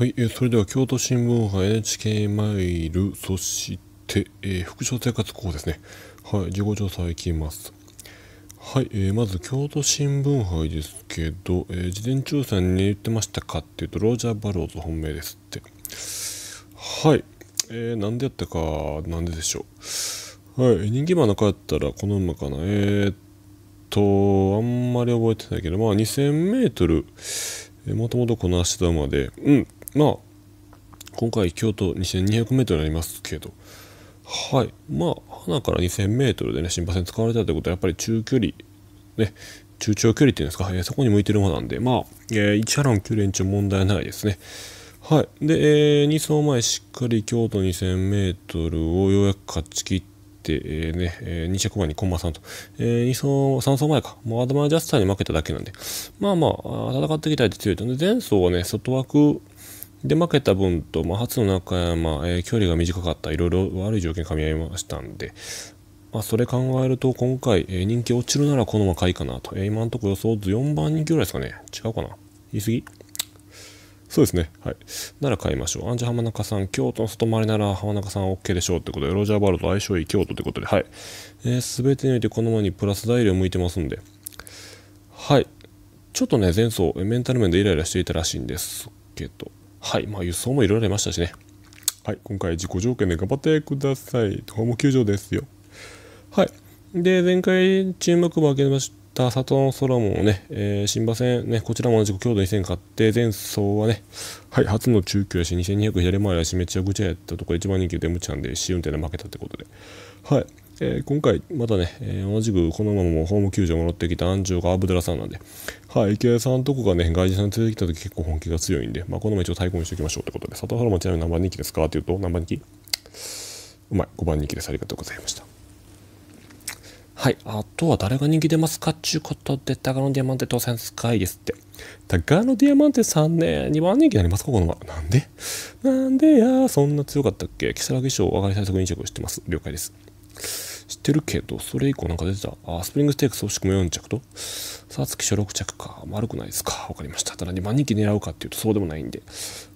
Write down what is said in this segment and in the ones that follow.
はい、えー、それでは京都新聞杯 NHK マイル、そして、えー、副賞生活校ですね。はい、自己調査いきます。はい、えー、まず京都新聞杯ですけど、えー、事前調査に言ってましたかっていうと、ロージャー・バローズ本命ですって。はい、えー、なんでやったか、なんででしょう。はい、人気馬の帰やったらこの馬かな。えー、っと、あんまり覚えてないけど、まあ 2000m、えもともとこの足玉で、うん。まあ今回京都 2200m ありますけどはいまあ花から 2000m でね新馬戦使われたってことはやっぱり中距離ね中長距離っていうんですか、えー、そこに向いてる馬なんでまあ、えー、1波論9連中問題ないですねはいで、えー、2走前しっかり京都 2000m をようやく勝ち切ってえー、ね、えー、2着馬にコンさんと、えー、2走、3走前か、もうアドマジャスターに負けただけなんで、まあまあ、戦ってきたって強いと、ね、前走はね、外枠で、負けた分と、まあ、初の中山、えー、距離が短かった、いろいろ悪い条件噛み合いましたんで、まあ、それ考えると、今回、えー、人気落ちるならこのまま買いかなと。えー、今のとこ予想図4番人気ぐらいですかね。違うかな言い過ぎそうですね。はい。なら買いましょう。アンジャ浜中さん、京都の外回りなら浜中さん OK でしょうってことで、ロジャーバルと相性いい京都ってことで、はい。す、えー、べ、てにおいてこのままにプラス材料向いてますんで、はい。ちょっとね、前走、メンタル面でイライラしていたらしいんですけど、はい、まあ、輸送もいろいろありましたしね。はい、今回自己条件で頑張ってください。ホーム球場ですよ。はい。で、前回注目を上げました佐藤空もね、えー、新馬戦ね、こちらも同じく強度2000勝って、前走はね、はい、初の中級やし、2200左回り足めちゃくちゃやったところ、一番人気でむちゃんで、試運転で負けたってことで。はい。えー、今回またね、えー、同じくこのままもホーム球場戻ってきた安城がアブドラさんなんで、はい、池江さんとこがね、外人さん連れてきた時結構本気が強いんで、まあ、このまま一応対抗にしておきましょうってことで、里原もちなみに何番人気ですかっていうと、何番人気うまい、5番人気です。ありがとうございました。はい。あとは誰が人気出ますかっちゅうことで、タガノディアマンテ当選スカイですって。タガノディアマンテさんね、2番人気になりますかこのまま。なんでなんでやそんな強かったっけ木更木賞上がり対策飲食してます。了解です。知ってるけど、それ以降なんか出てた。あ、スプリングステークス惜しくも4着と、さつき初6着か。悪くないですか。わかりました。ただ、ね、万人気狙うかっていうとそうでもないんで。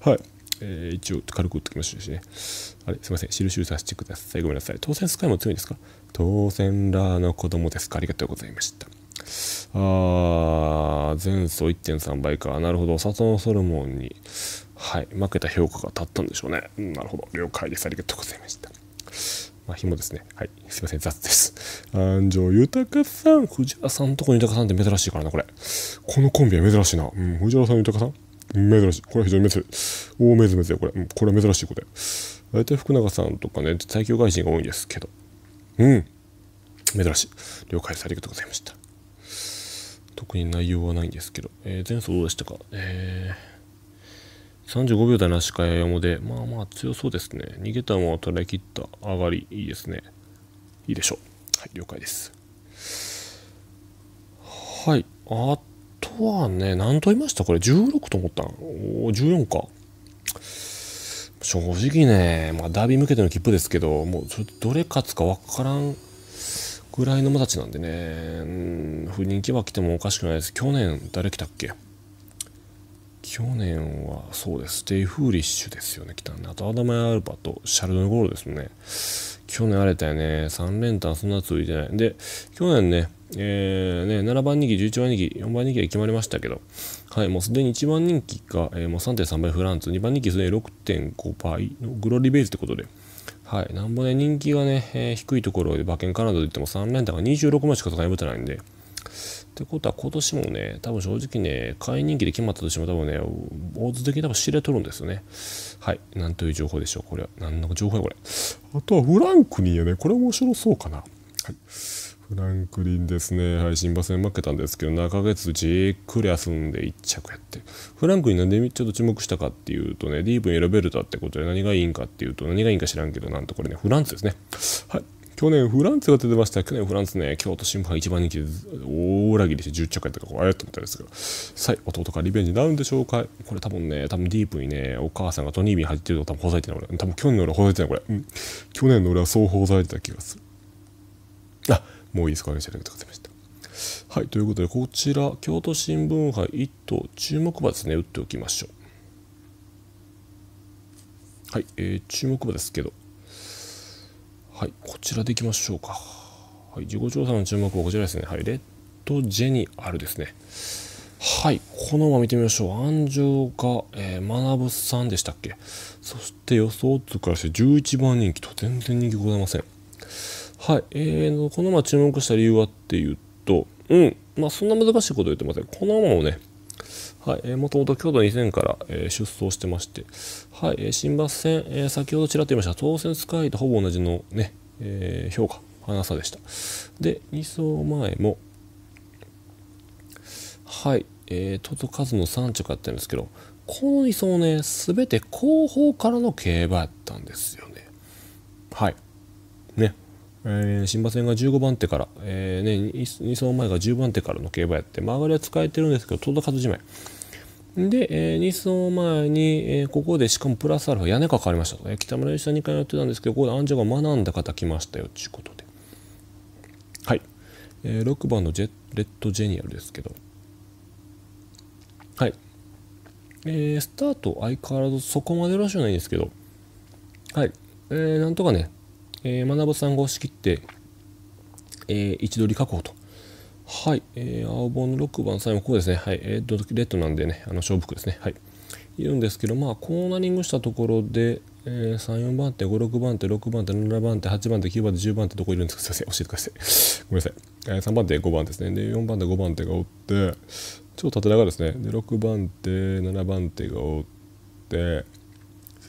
はい。えー、一応軽く打ってきましたしね。あれ、すいません。印をさせてください。ごめんなさい。当選スカイも強いんですか当選らの子供ですか。ありがとうございました。あー、前走1.3倍か。なるほど。佐藤ソルモンに、はい、負けた評価が立ったんでしょうね。なるほど。了解です。ありがとうございました。まあ、紐ですね。はい。すいません、雑です。安城豊さん、藤原さんとこに豊さんって珍しいからな、これ。このコンビは珍しいな。うん、藤原さん、豊さん珍しい。これは非常に珍しい。大珍しい、これ。これは珍しいことや。大体福永さんとかね、最強外人が多いんですけど。うん。珍しい。了解です。ありがとうございました。特に内容はないんですけど。えー、前走どうでしたかえー35秒台なしかやもで、まあまあ強そうですね。逃げたも捉え切った上がり、いいですね。いいでしょう。はい、了解です。はい、あとはね、何と言いましたこれ16と思ったんお14か。正直ね、まあ、ダービー向けての切符ですけど、もうどれ勝つか分からんぐらいの馬たちなんでね、うん、不人気は来てもおかしくないです。去年、誰来たっけ去年はそうです。デイ・フーリッシュですよね、来たんで。あと、アダマヤ・アルパとシャルドのゴールですね。去年荒れたよね。3連単そんな続いてない。で、去年ね、えー、ね、7番人気、11番人気、4番人気で決まりましたけど、はい、もうすでに1番人気が、えー、もう3.3倍フランツ、2番人気すでに6.5倍のグローリーベースってことで、はい、なんぼね、人気がね、えー、低いところで馬券カナダで言っても3連単が26枚しか使いぶてないんで、ってことは今年もね、多分正直ね、会員人気で決まったとしても多分ね、大ー的に多分知れとるんですよね。はい。なんという情報でしょう。これは。何の情報やこれ。あとはフランクリンやね。これ面白そうかな。はい。フランクリンですね。はい。新馬戦負けたんですけど、7ヶ月じっくり休んで1着やって。フランクリンなんでちょっと注目したかっていうとね、ディープン選べるだってことで何がいいんかっていうと、何がいいんか知らんけど、なんとこれね、フランスですね。はい。去年フランツが出てました。去年フランツね、京都新聞一番人気で大裏切りして10着やったから、あやったったんですが、さい、弟がリベンジになるんでしょうかこれ多分ね、多分ディープにね、お母さんがトニービン入ってると多分ほざいてない多分去年の俺はほざいてないこれ。うん。去年の俺はそうほざいてた気がする。あ、もういいですかありがとうございました。はい、ということで、こちら、京都新聞杯1等、注目馬ですね、打っておきましょう。はい、えー、注目馬ですけど、はい、こちらでいきましょうか。はい、自己調査の注目はこちらですね。はい、レッドジェニアルですね。はい、このまま見てみましょう。安城が、えー、学さんでしたっけそして予想図からして11番人気と全然人気ございません。はい、えー、このまま注目した理由はっていうと、うん、まあそんな難しいこと言ってません。このをね、はい、もともと京都以前から、出走してまして、はい、新バス戦、先ほどちらっと言いました、当選スカイとほぼ同じのね、評価、花差でした。で、2走前も、はい、えー、トトカズの3着やったんですけど、この2走ね、すべて後方からの競馬やったんですよね。はい。ね。えー、新馬戦が15番手から、えーね、2走前が10番手からの競馬やって、曲がりは使えてるんですけど、届かずじ自前。で、えー、2層前に、えー、ここでしかもプラスアルファ屋根が変わりましたと、ね、北村由さん2回やってたんですけどここでアンジェが学んだ方来ましたよちゅうことではい、えー、6番のジェレッドジェニアルですけどはい、えー、スタート相変わらずそこまでらしくないんですけどはい、えー、なんとかね、えー、学さんが押し切って、えー、位置取り確保とはい、えー、青本の6番最後ここですねはい、えー、と、レッドなんでねあの勝負服ですねはいいるんですけどまあコーナリングしたところで、えー、34番手56番手6番手7番手8番手9番手10番手どこいるんですか すいません教えてください ごめんなさい、えー、3番手5番手ですねで4番手5番手がおって超縦長ですねで6番手7番手がおって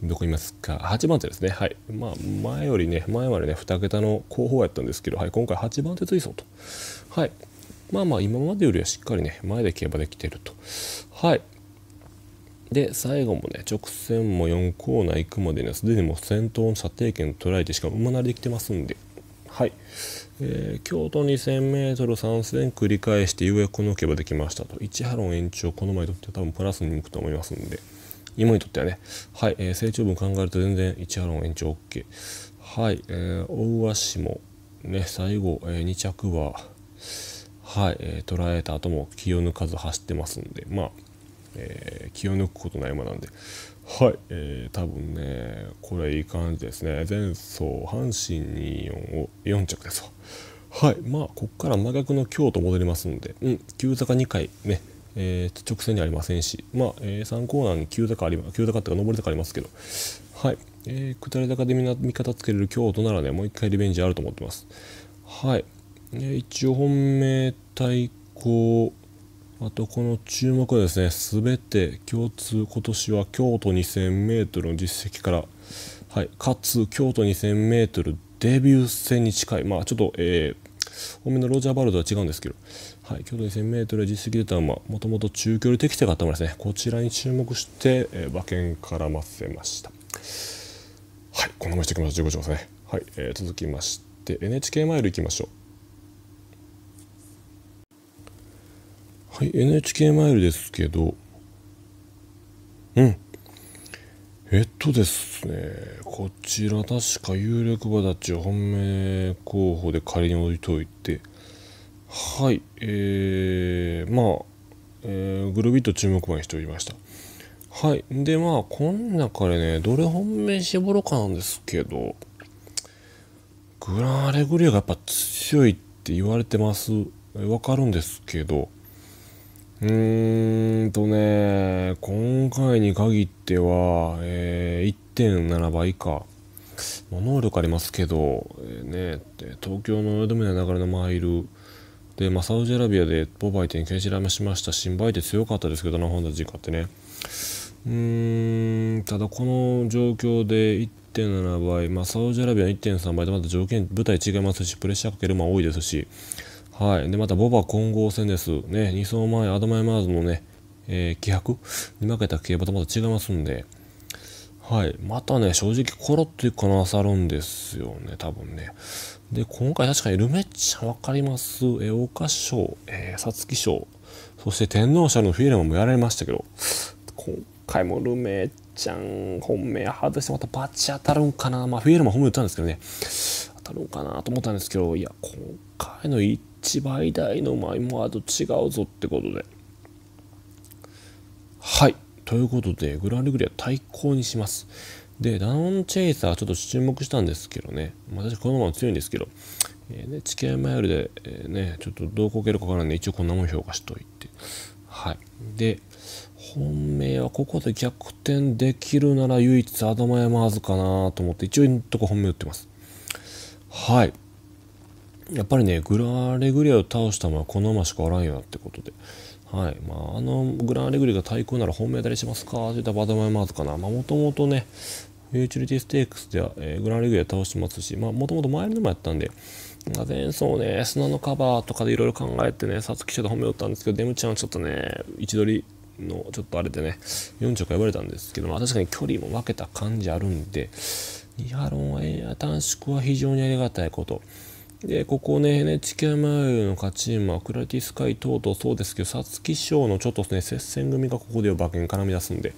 どこいますか8番手ですねはいまあ前よりね前までね2桁の後方やったんですけど、はい、今回8番手追走とはいまあまあ今までよりはしっかりね前で競馬できてるとはいで最後もね直線も4コーナー行くまでにはすでにもう先頭の射程圏捉えてしかも馬なりできてますんではい、えー、京都 2000m3 戦繰り返してようやくこの競馬できましたと1波論延長この前にとっては多分プラスに向くと思いますんで今にとってはね、はいえー、成長分考えると全然1波論延長 OK はい、えー、大足もね最後、えー、2着ははい、えー、捉えた後も気を抜かず走ってますんで、まあ、えー、気を抜くことない馬なんで、はい、えー、多分ね、これいい感じですね。前走、阪神24を4着ですわ。はい、まあ、こっから真逆の京都戻りますんで、うん、急坂2回ね、えー、直線にありませんし、まあ、えー、3コーナーに急坂あり、急坂ってか上り坂ありますけど、はい、えー、下り坂で味方つけれる京都ならね、もう一回リベンジあると思ってます。はい、一応本命対抗あとこの注目はですね全て共通今年は京都 2000m の実績から、はい、かつ京都 2000m デビュー戦に近いまあちょっとえー、本命のロジャー・バルドは違うんですけど、はい、京都 2000m で実績出た馬もともと中距離適正があったのですねこちらに注目して、えー、馬券絡ませましたはいこんなもんしてきましょう15勝ですねはい、えー、続きまして NHK マイルいきましょうはい、NHK マイルですけど、うん。えっとですね、こちら確か有力馬たちを本命候補で仮に置いといて、はい、えー、まあ、えー、グルビット注目馬にしておりました。はい、で、まあ、こん中でね、どれ本命絞ろうかなんですけど、グランアレグリアがやっぱ強いって言われてます。わかるんですけど、うーんとね、今回に限っては、えー、1.7倍か。能力ありますけど、えー、ね、東京の淀みの流れのマイル、で、まあ、サウジアラビアでポバイ展開しらめしました新バイっ強かったですけどな、ホンダジーカってね。うーん、ただこの状況で1.7倍、まあ、サウジアラビアの1.3倍とまた条件、舞台違いますし、プレッシャーかけるも多いですし、はい。で、また、ボバ混合戦です。ね、2走前、アドマイマーズのね、えー、気迫に負けた競馬とまた違いますんで、はい。またね、正直、コロッという可能性あるんですよね、多分ね。で、今回確かにルメッチャわかります。えー、岡賞、えー、皐月賞、そして天皇賞のフィーレムもやられましたけど、今回もルメッチャン、本命外してまたバチ当たるんかな。まあ、フィーレムは本命打ったんですけどね、当たるんかなと思ったんですけど、いや、今回の1千倍台のマイモアと違うぞってことではいということでグランレグリア対抗にしますでダウンチェイサーちょっと注目したんですけどね私このまま強いんですけど、えー、ね、地形マイルで、えー、ねちょっとどうこけるかわからんで一応こんなもん評価しといてはいで本命はここで逆転できるなら唯一アドマヤマーズかなと思って一応とこ本命打ってますはいやっぱりねグラレグリアを倒したのはこのしかおらんよってことで。はいまあ、あのグランレグリアが対抗なら本命当たりしますかといったバドマイマーズかな。もともとね、ユーチュリティステークスでは、えー、グランレグリア倒してますし、もともと前のもやったんで、前走ね、砂のカバーとかでいろいろ考えてね、皐月賞で褒め打ったんですけど、デムちゃんはちょっとね、位置取りのちょっとあれでね、4着ばれたんですけど、まあ、確かに距離も分けた感じあるんで、ニハロンは短縮は非常にありがたいこと。で、ここね、NHK マイルの勝ち馬、クラティスカイ等々そうですけど、皐月賞のちょっとね、接戦組がここで馬券絡み出すんで、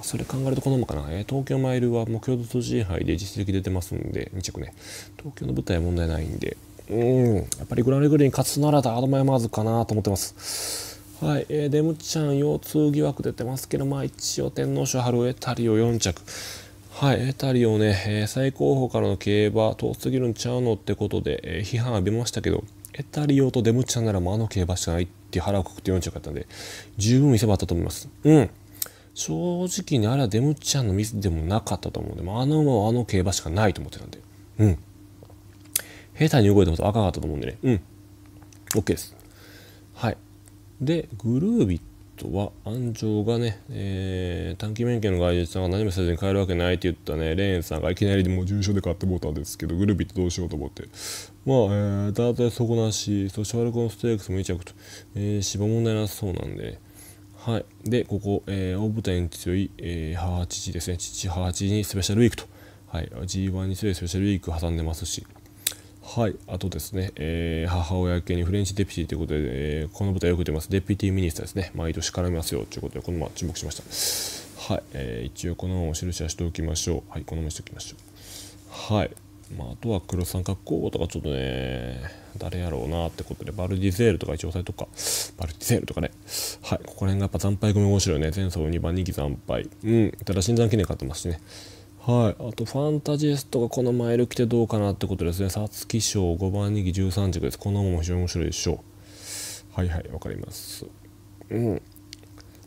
それ考えるとこのまかな、え東京マイルは目標と都杯で実績出てますんで、2着ね、東京の舞台は問題ないんで、うん、やっぱりグランレグリーに勝つならダードマイマーズかなと思ってます。はい、えー、デムちゃん腰痛疑惑出てますけど、まあ一応天皇賞春を得たりを4着。はい、タリをね、え最高峰からの競馬遠すぎるんちゃうのってことで、え批判浴びましたけどエタリオとデムちゃんならもうあの競馬しかないって腹をくくって40かったんで十分見せ場あったと思いますうん正直にあれはデムちゃんのミスでもなかったと思うんで、あ、の馬はあの競馬しかないと思ってたんでうん下手に動いてもとかかったと思うんでねうん OK ですはいでグルービッとは安城がね、えー、短期免許の外人さんが何もせずに帰るわけないって言ったねレーンさんがいきなりもう重症で買ってもうたんですけどグルビットどうしようと思ってまあ、えー、たいトや底なしそしてワルコンステークスも2着と、えー、芝問題なさそうなんで、はいでここ、えー、大舞台に強い、えー、母父ですね父母父にスペシャルウィークと、はい、G1 に強いスペシャルウィーク挟んでますしはい、あとですね、えー、母親系にフレンチデピティということで、えー、この舞台よく出ます、デピティミニスターですね、毎年絡みますよということで、このまま注目しました。はい、えー、一応このまま印はしておきましょう。はい、このまましておきましょう。はい、まあ、あとは黒三角候補とかちょっとね、誰やろうなってことで、バルディゼールとか一応押さえとか、バルディゼールとかね、はい、ここら辺がやっぱ惨敗組面白いね、前走2番2期惨敗、うん、ただ新山記念勝ってますしね。はい、あとファンタジストがこのマイル来てどうかなってことですね。皐月賞5番人気13着です。この馬も非常に面白いでしょう。はいはい、わかります。うん。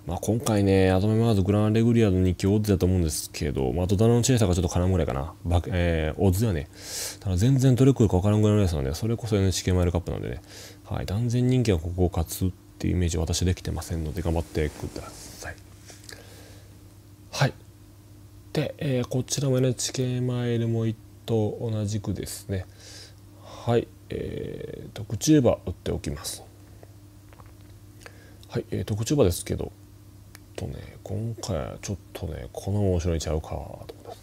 まあ、今回ね、アドメマーズグランレグリアの日記オッズだと思うんですけど、まあ、ドダノンチェイサーがちょっと絡むぐらいかな。バえー、オッズだね。ただ全然どれくるか分からんぐらいのレースなんで、それこそ NHK マイルカップなんでね、はい、断然人気はここを勝つっていうイメージ私できてませんので、頑張ってください。はい。で、えー、こちらも NHK マイルも1と同じくですねはいえー、特注馬打っておきますはい、えー、特注馬ですけどとね今回はちょっとねこの面白いちゃうかと思います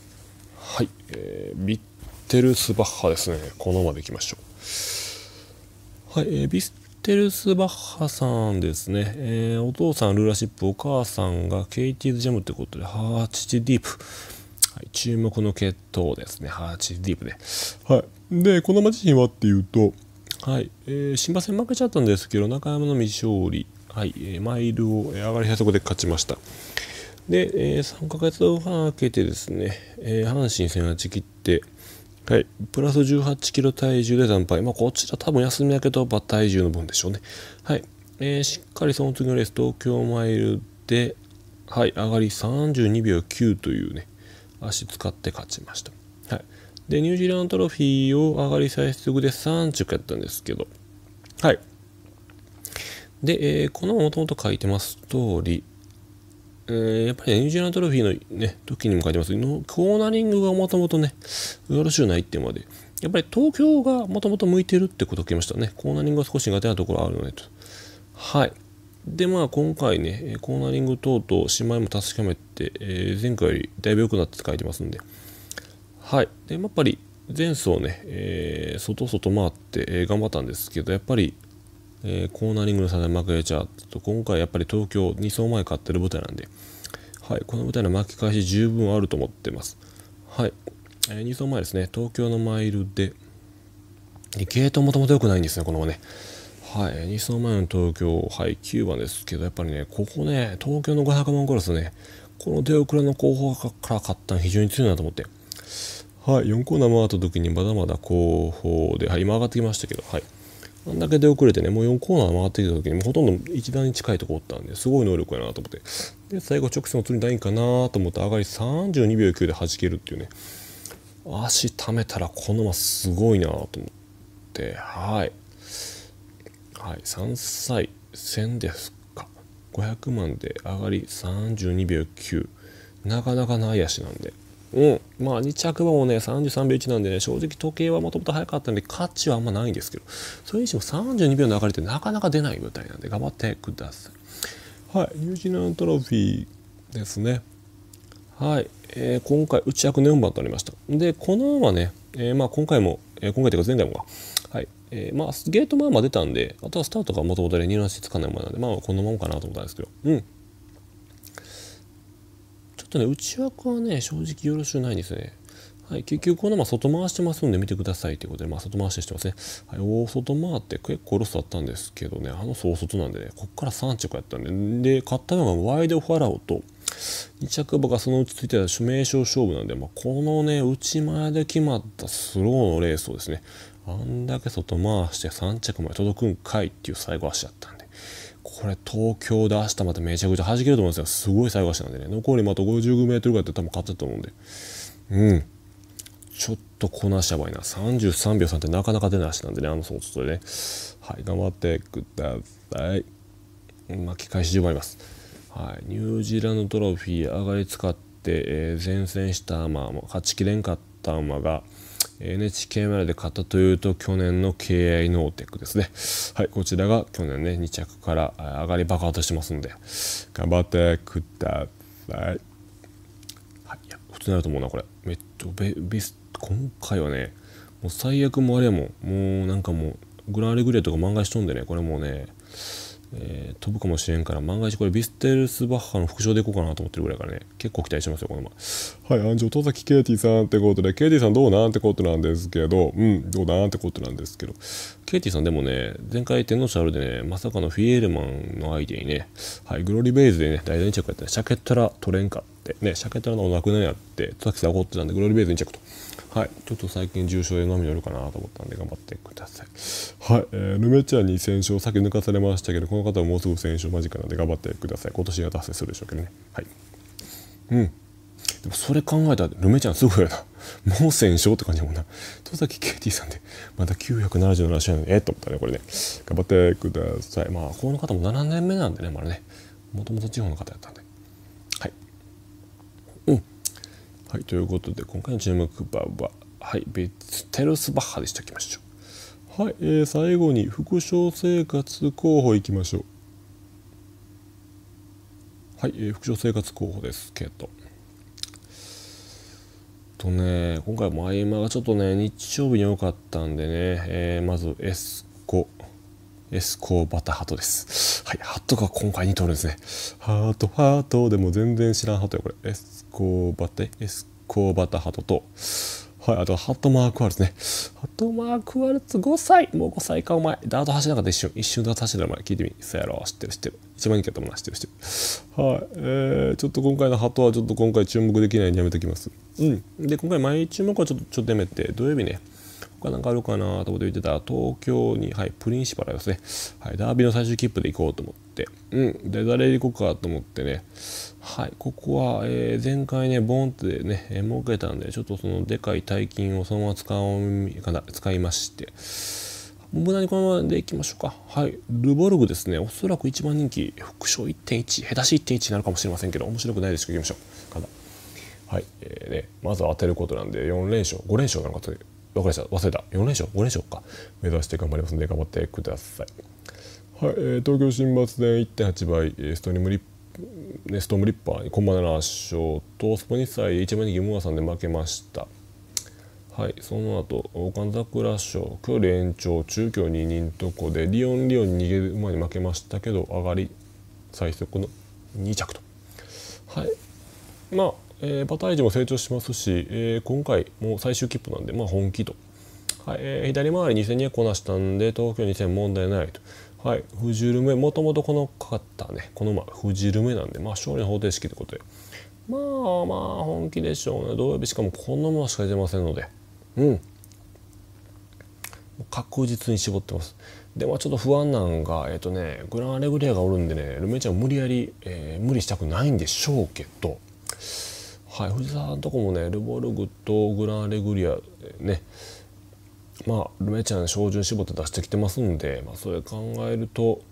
はい、えー、ビッテルスバッハですねこのまでいきましょうはい、えー、ビッテルス・バッハさんですね、えー、お父さんルーラシップ、お母さんがケイティーズ・ジャムってことで、ハーチディープ。はい、注目の決闘ですね、ハーチディープで、はい。で、この町にはっていうと、はい、えー、新馬戦負けちゃったんですけど、中山の未勝利、はい、えー、マイルを、え上がり最速で勝ちました。で、えー、3ヶ月半空けてですね、えー、阪神戦はち切って、はい、プラス18キロ体重で惨敗。まあ、こちら多分休み明けと馬体重の分でしょうね。はい、えー、しっかりその次のレース、東京マイルで、はい、上がり32秒9というね、足使って勝ちました。はい、で、ニュージーランドトロフィーを上がり最速で3着やったんですけど、はい。で、えー、このもともと書いてます通り、えー、やっぱり、ニュージーランドトロフィーの、ね、時にも書いてますけど、コーナリングがもともとね、よろしゅないってまで、やっぱり東京がもともと向いてるってことを聞きましたね。コーナリングが少し苦手なところあるのねと。はい。で、まあ今回ね、コーナリング等々、姉妹も確かめて、えー、前回よりだいぶ良くなって書いてますんで。はい。で、やっぱり前走ね、えー、外外回って、えー、頑張ったんですけど、やっぱりえー、コーナリングの差で負けちゃうと今回やっぱり東京2走前勝ってる舞台なんで、はい、この舞台の巻き返し十分あると思ってます。はい、えー、2走前ですね東京のマイルでゲートもともと良くないんですねこのままね。はい、2走前の東京、はい、9番ですけど、やっぱりね、ここね、東京の500万クラスね、この出遅れの後方から勝ったの非常に強いなと思って、はい、4コーナー回った時にまだまだ後方で、はい、今上がってきましたけど、はい、あんだけ出遅れてね、もう4コーナー回ってきた時に、もうほとんど1段に近いとこおったんで、すごい能力やなと思って。で、最後直線を釣りたいんかなと思って上がり32秒9で弾けるっていうね。足溜めたらこのまますごいなと思って、はい。はい、3歳戦ですか。500万で上がり32秒9。なかなかない足なんで。うん、まあ2着馬もね33秒1なんでね正直時計はもともと早かったんで価値はあんまないんですけどそれにしても32秒の流れってなかなか出ないみたいなんで頑張ってくださいはいニュージーランドトロフィーですねはい、えー、今回内役の4番となりましたでこの馬ね、えー、まあ今回も、えー、今回というか前回もかはいえー、まあゲートまあま出たんであとはスタートがもともとね二の足つかない馬なんでまあこのままかなと思ったんですけどうんとね内枠はね正直よろしくないんですね。はい、結局このまま外回してますんで見てくださいということで、まあ、外回してしてますね、はい、大外回って結構ロスだったんですけどねあの総外なんでねこっから3着やったんでで買ったのがワイドファラオと2着馬がそのうちついてた名称勝負なんで、まあ、このね内前で決まったスローのレースをですねあんだけ外回して3着まで届くんかいっていう最後足だったこれ東京で明日まためちゃくちゃ弾けると思うんですよすごい最後足なんでね残りまた 55m ぐらいっら多分勝ったと思うんでうんちょっとこなしやばいな33秒3ってなかなか出ない足なんでねあのそうちょっとねはい頑張ってください巻き返し順もありますはいニュージーランドトロフィー上がり使って、えー、前線した馬、まあ、勝ちきれんかった馬が、NHK まラで買ったというと去年の KI ノーテックですね。はい、こちらが去年ね、2着から上がり爆発してますんで、頑張ってください。はい、いや、普通になると思うな、これ。めっちゃ、ベベス今回はね、もう最悪もあれやも、もうなんかもう、グランレグレーとか漫画しとんでね、これもうね、えー、飛ぶかもしれんから万が一これビステルスバッハの副賞でいこうかなと思ってるぐらいからね結構期待してますよこのままはい安城戸崎ケイティさんってことでケイティさんどうなんてことなんですけどうんどうなんてことなんですけどケイティさんでもね前回天皇賞あるでねまさかのフィエールマンの相手にねはいグローリーベイズでね大2着やったらシャケットラ取れんかってねシャケットラのお亡くなりになって戸崎さん怒ってたんでグローリーベイズ2着と。はいちょっと最近重症で飲み寄るかなと思ったんで頑張ってくださいはい、えー、ルメちゃんに戦勝さっ抜かされましたけどこの方はもうすぐ戦勝間近なんで頑張ってください今年は達成するでしょうけどねはいうんでもそれ考えたらルメちゃんすごいなもう戦勝って感じもんな戸崎 KT さんでまた977試合えっと思ったねこれね頑張ってくださいまあこの方も7年目なんでねまだねもともと地方の方やったんではい、ということで、今回の注目馬は、はい、ベツテルスバッハでしたきましょう。はい、えー、最後に副賞生活候補いきましょう。はい、えー、副賞生活候補ですけど。とね、今回も合間がちょっとね、日曜日に多かったんでね、えー、まず S5。エスコーバタハトです。はい、ハトが今回2通るんですね。ハート、ハート、でも全然知らんハートよ、これ。エスコーバタ、エスコーバタハトと、はい、あとハトマークワルツね。ハトマークワルツ5歳もう5歳か、お前。ダート走らなかった一瞬。一瞬ダート走らなか前、聞いてみ。そうやろ、知ってる、知ってる。一番人気やったもんな、知ってる、知ってる。はい、えー、ちょっと今回のハトはちょっと今回注目できないんでやめときます。うん。で、今回毎注目はちょっと、ちょっとやめて、土曜日ね。他なんかあるかなと思っててた東京に、はい、プリンシパルですね、はい、ダービーの最終切符で行こうと思って、うん、で、誰行こうかと思ってね、はい、ここは、えー、前回ね、ボンってね、えー、儲けたんで、ちょっとそのでかい大金をそのまま使う使いまして、無駄にこのままでいきましょうか。はい。ルボルグですね。おそらく1番人気、副賞1.1、下手し1.1になるかもしれませんけど、面白くないですけど、きましょう。はい。えー、ね、まずは当てることなんで、4連勝、5連勝なのかという。分かりました忘れた4連勝5連勝か目指して頑張りますんで頑張ってくださいはい、えー、東京新発電1.8倍ストリームリップストームリッパーに駒7勝とスポニサイ1番にギムワさんで負けましたはい、その後、岡桜賞、クール延長、中京2人とこで、リオンリオンに逃げる馬に負けましたけど、上がり、最速の2着と。はい。まあ、えー、馬体重も成長しますし、えー、今回もう最終切符なんで、まあ、本気と、はいえー、左回り2200こなしたんで東京2000問題ないと。はい、フジルメもともとこのかかったねこの馬フジルメなんで、まあ、勝利の方程式ってことでまあまあ本気でしょうね土曜日しかもこんなものしか出ませんのでうん確実に絞ってますでまあちょっと不安なんがえっ、ー、とねグランアレグリアがおるんでねルメちゃん無理やり、えー、無理したくないんでしょうけどはい、藤沢のとこもねルボルグとグランレグリアねまあルメちゃん照準絞って出してきてますんで、まあ、それ考えると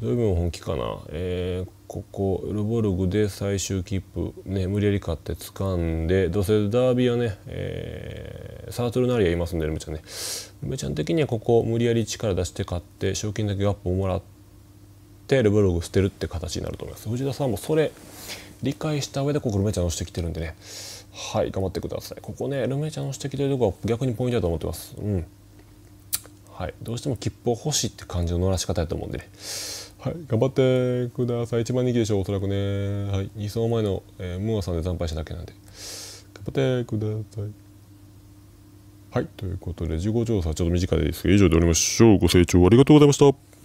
どういう分本気かな、えー、ここルボルグで最終切符、ね、無理やり買って掴んでどうせダービーはね、えー、サートルナリアいますんでルメちゃんねルメちゃん的にはここ無理やり力出して買って賞金だけアップをもらってルボルグ捨てるって形になると思います藤田さんもそれ理解した上でここルメちゃんのしてしてるんでねはい頑張ってくださいここねルメちゃんをしてとてるとこは逆にポイントだと思ってますうんはいどうしても切符を欲しいって感じの乗らし方やと思うんでねはい頑張ってください一番人気でしょうおそらくねはい2走前の、えー、ムーアさんで惨敗しただけなんで頑張ってくださいはい、ということで、事後調査ちょっと短いですけど、以上で終わりましょう。ご清聴ありがとうございました。